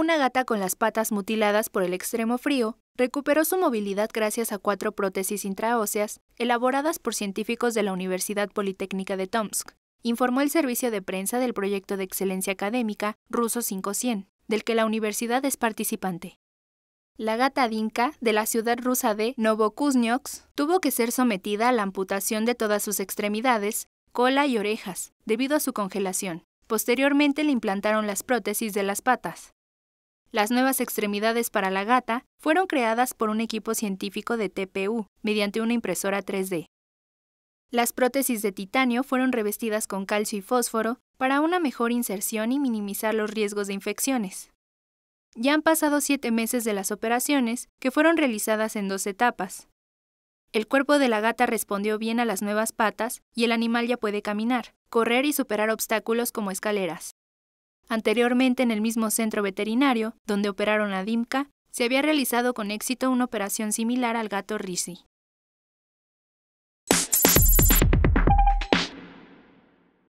Una gata con las patas mutiladas por el extremo frío recuperó su movilidad gracias a cuatro prótesis intraóseas elaboradas por científicos de la Universidad Politécnica de Tomsk, informó el servicio de prensa del proyecto de excelencia académica Ruso 500, del que la universidad es participante. La gata Dinka, de la ciudad rusa de Novokuznysk, tuvo que ser sometida a la amputación de todas sus extremidades, cola y orejas, debido a su congelación. Posteriormente le implantaron las prótesis de las patas. Las nuevas extremidades para la gata fueron creadas por un equipo científico de TPU mediante una impresora 3D. Las prótesis de titanio fueron revestidas con calcio y fósforo para una mejor inserción y minimizar los riesgos de infecciones. Ya han pasado siete meses de las operaciones, que fueron realizadas en dos etapas. El cuerpo de la gata respondió bien a las nuevas patas y el animal ya puede caminar, correr y superar obstáculos como escaleras. Anteriormente, en el mismo centro veterinario, donde operaron a Dimka, se había realizado con éxito una operación similar al gato Risi.